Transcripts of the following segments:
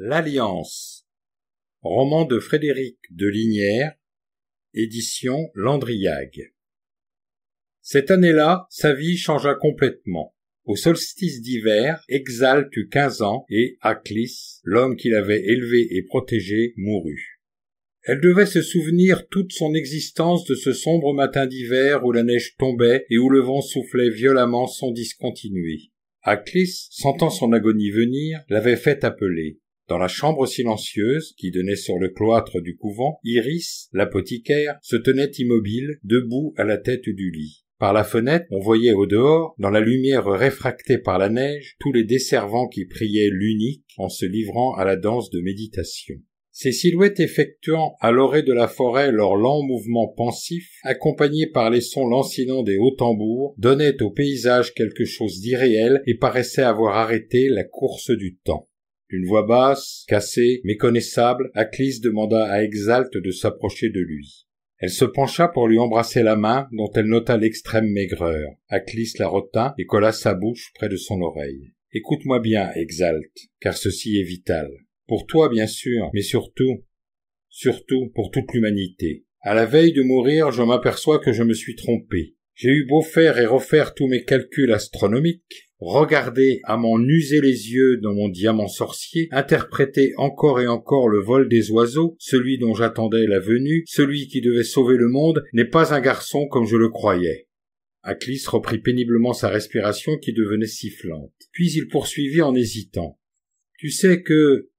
L'Alliance. Roman de Frédéric de Linière, édition Landriag. Cette année-là, sa vie changea complètement. Au solstice d'hiver, Exalte eut quinze ans et Aclis, l'homme qui l'avait élevé et protégé, mourut. Elle devait se souvenir toute son existence de ce sombre matin d'hiver où la neige tombait et où le vent soufflait violemment sans discontinuer. Aclis, sentant son agonie venir, l'avait fait appeler. Dans la chambre silencieuse, qui donnait sur le cloître du couvent, Iris, l'apothicaire, se tenait immobile, debout à la tête du lit. Par la fenêtre, on voyait au dehors, dans la lumière réfractée par la neige, tous les desservants qui priaient l'unique en se livrant à la danse de méditation. Ces silhouettes effectuant à l'orée de la forêt leurs lents mouvement pensifs, accompagnés par les sons lancinants des hauts tambours, donnaient au paysage quelque chose d'irréel et paraissaient avoir arrêté la course du temps. D'une voix basse, cassée, méconnaissable, Aclis demanda à Exalte de s'approcher de lui. Elle se pencha pour lui embrasser la main, dont elle nota l'extrême maigreur. Aclis la retint et colla sa bouche près de son oreille. Écoute-moi bien, Exalte, car ceci est vital. Pour toi, bien sûr, mais surtout, surtout pour toute l'humanité. À la veille de mourir, je m'aperçois que je me suis trompé. J'ai eu beau faire et refaire tous mes calculs astronomiques, Regardez, à m'en user les yeux dans mon diamant sorcier, interpréter encore et encore le vol des oiseaux, celui dont j'attendais la venue, celui qui devait sauver le monde, n'est pas un garçon comme je le croyais. Aclis reprit péniblement sa respiration qui devenait sifflante. Puis il poursuivit en hésitant. Tu sais que,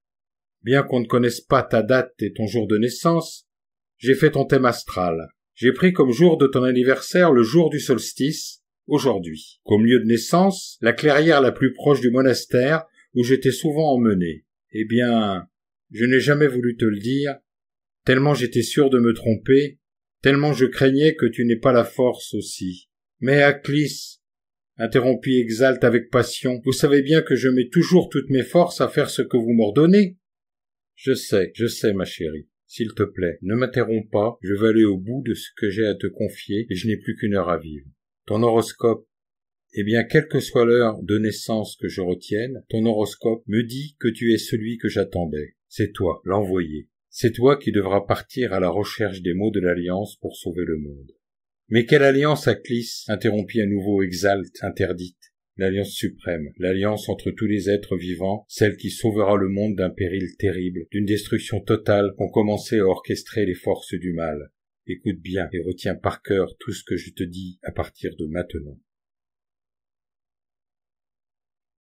bien qu'on ne connaisse pas ta date et ton jour de naissance, j'ai fait ton thème astral. J'ai pris comme jour de ton anniversaire le jour du solstice, aujourd'hui. Comme lieu de naissance, la clairière la plus proche du monastère où j'étais souvent emmené. Eh bien, je n'ai jamais voulu te le dire, tellement j'étais sûr de me tromper, tellement je craignais que tu n'aies pas la force aussi. Mais Aclis, interrompit Exalte avec passion, vous savez bien que je mets toujours toutes mes forces à faire ce que vous m'ordonnez. Je sais, je sais, ma chérie. S'il te plaît, ne m'interromps pas, je vais aller au bout de ce que j'ai à te confier, et je n'ai plus qu'une heure à vivre. Ton horoscope eh bien, quelle que soit l'heure de naissance que je retienne, ton horoscope me dit que tu es celui que j'attendais. C'est toi, l'envoyé. C'est toi qui devras partir à la recherche des mots de l'Alliance pour sauver le monde. Mais quelle alliance, Aclis interrompit à nouveau Exalte, interdite. L'alliance suprême, l'alliance entre tous les êtres vivants, celle qui sauvera le monde d'un péril terrible, d'une destruction totale qu'ont commencé à orchestrer les forces du mal. Écoute bien et retiens par cœur tout ce que je te dis à partir de maintenant.